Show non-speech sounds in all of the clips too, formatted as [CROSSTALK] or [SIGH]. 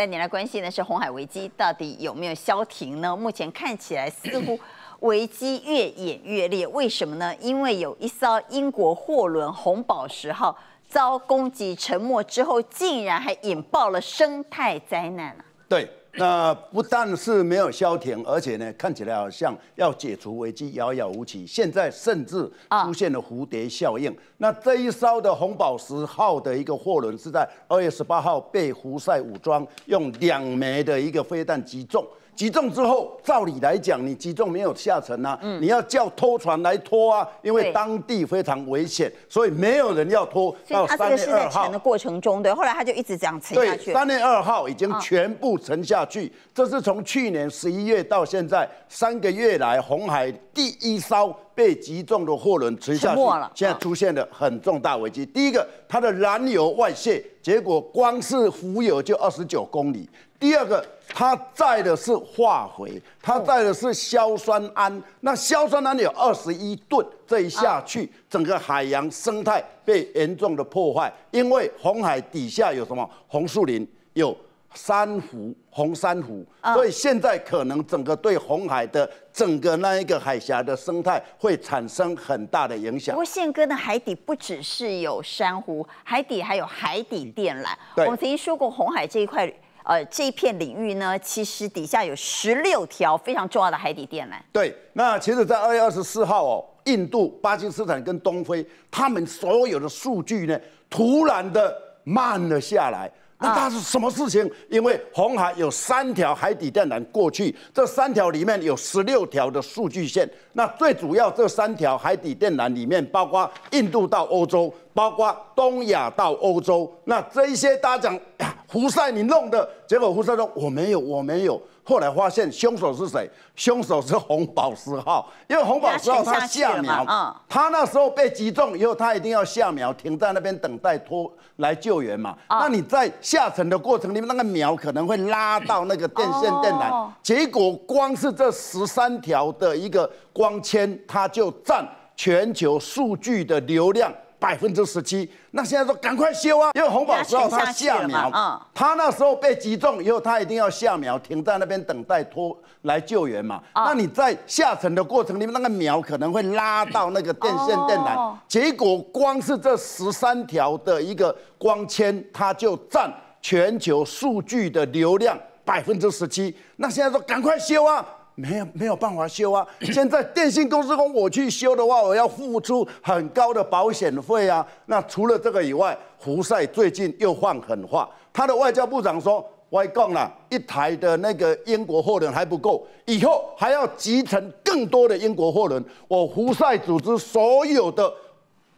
带你来关系呢是红海危机到底有没有消停呢？目前看起来似乎 [COUGHS] 危机越演越烈，为什么呢？因为有一艘英国货轮“红宝石号”遭攻击沉没之后，竟然还引爆了生态灾难啊、对。那不但是没有消停，而且呢，看起来好像要解除危机遥遥无期。现在甚至出现了蝴蝶效应。那这一艘的红宝石号的一个货轮是在二月十八号被胡塞武装用两枚的一个飞弹击中。击中之后，照理来讲，你击中没有下沉呐？嗯，你要叫拖船来拖啊，因为当地非常危险，所以没有人要拖。所以月二号。是在沉的过程中，对，后来他就一直这样沉下去。三月二号已经全部沉下去。这是从去年十一月到现在三个月来，红海第一艘被击中的货轮沉下去了。现在出现了很重大危机。第一个，它的燃油外泄，结果光是浮油就二十九公里。第二个。它载的是化肥，它载的是硝酸铵。那硝酸铵有二十一吨，这一下去，整个海洋生态被严重的破坏。因为红海底下有什么？红树林，有珊瑚，红珊瑚。所以现在可能整个对红海的整个那一个海峡的生态会产生很大的影响。不过宪哥，的海底不只是有珊瑚，海底还有海底电缆。我们曾经说过，红海这一块。呃，这一片领域呢，其实底下有十六条非常重要的海底电缆。对。那其实，在二月二十四号哦，印度、巴基斯坦跟东非，他们所有的数据呢，突然的慢了下来。那它是什么事情？因为红海有三条海底电缆过去，这三条里面有十六条的数据线。那最主要这三条海底电缆里面，包括印度到欧洲，包括东亚到欧洲，那这一些大家讲。胡塞你弄的，结果胡塞说我没有，我没有。后来发现凶手是谁？凶手是红宝石号，因为红宝石号它下苗，它那时候被击中以后，它一定要下苗，停在那边等待拖来救援嘛。那你在下沉的过程里面，那个苗可能会拉到那个电线电缆。结果光是这十三条的一个光纤，它就占全球数据的流量。百分之十七，那现在说赶快修啊！因为红宝石它下苗，它那时候被击中以后，它一定要下苗，停在那边等待拖来救援嘛。那你在下沉的过程里面，那个苗可能会拉到那个电线电缆，结果光是这十三条的一个光纤，它就占全球数据的流量百分之十七。那现在说赶快修啊！没有没有办法修啊！[COUGHS] 现在电信公司跟我去修的话，我要付出很高的保险费啊。那除了这个以外，胡塞最近又放狠话，他的外交部长说，我讲了，一台的那个英国货轮还不够，以后还要集成更多的英国货轮。我胡塞组织所有的。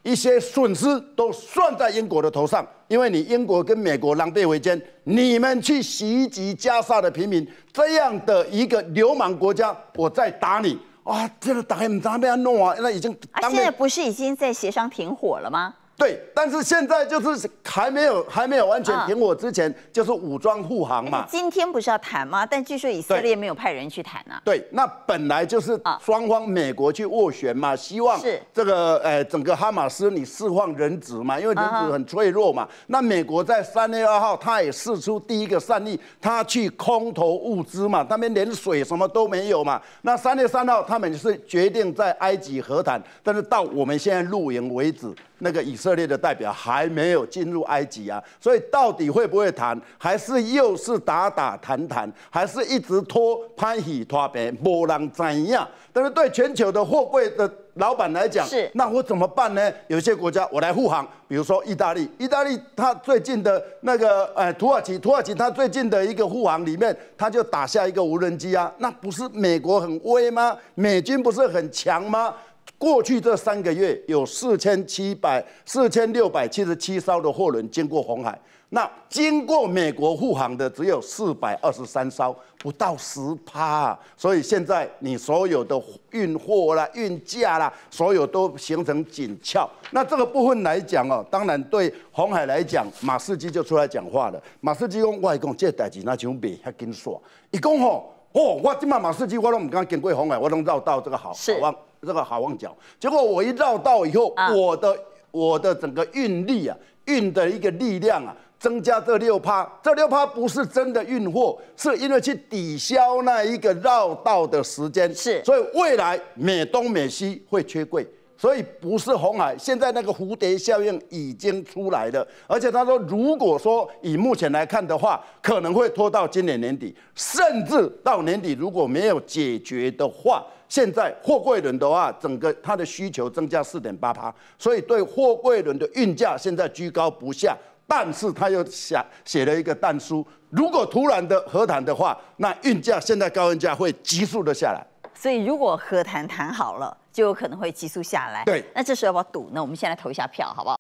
一些损失都算在英国的头上，因为你英国跟美国狼狈为奸，你们去袭击加沙的平民，这样的一个流氓国家，我在打你啊！这个打，你咋被他弄啊？那已经……啊，现在不是已经在协商停火了吗？对，但是现在就是还没有还没有完全停火之前，就是武装护航嘛。今天不是要谈吗？但据说以色列没有派人去谈啊。对，那本来就是双方美国去斡旋嘛，希望是这个呃整个哈马斯你释放人质嘛，因为人质很脆弱嘛。那美国在三月二号他也试出第一个善意，他去空投物资嘛，那边连水什么都没有嘛。那三月三号他们是决定在埃及和谈，但是到我们现在露营为止。那个以色列的代表还没有进入埃及啊，所以到底会不会谈，还是又是打打谈谈，还是一直拖潘喜拖别，没人怎样？但是对全球的货柜的老板来讲，是那我怎么办呢？有些国家我来护航，比如说意大利，意大利它最近的那个哎土耳其，土耳其它最近的一个护航里面，它就打下一个无人机啊，那不是美国很威吗？美军不是很强吗？过去这三个月有四千七百、四千六百七十七艘的货轮经过红海，那经过美国护航的只有四百二十三艘，不到十趴。所以现在你所有的运货啦、运价啦，所有都形成紧俏。那这个部分来讲哦，当然对红海来讲，马士基就出来讲话了。马士基讲，外公借台子拿铅笔吓紧说，伊讲吼，哦，我今嘛马士基我都唔敢经过红海，我能绕到这个好好望。这个好旺角，结果我一绕道以后，我的我的整个运力啊，运的一个力量啊，增加这六趴，这六趴不是真的运货，是因为去抵消那一个绕道的时间，是，所以未来美东美西会缺柜。所以不是红海，现在那个蝴蝶效应已经出来了。而且他说，如果说以目前来看的话，可能会拖到今年年底，甚至到年底如果没有解决的话，现在货柜轮的话，整个它的需求增加四点八趴，所以对货柜轮的运价现在居高不下。但是他又想写了一个弹书，如果突然的和谈的话，那运价现在高运价会急速的下来。所以，如果和谈谈好了，就有可能会急速下来。对，那这时候要不要赌呢？我们先来投一下票，好不好？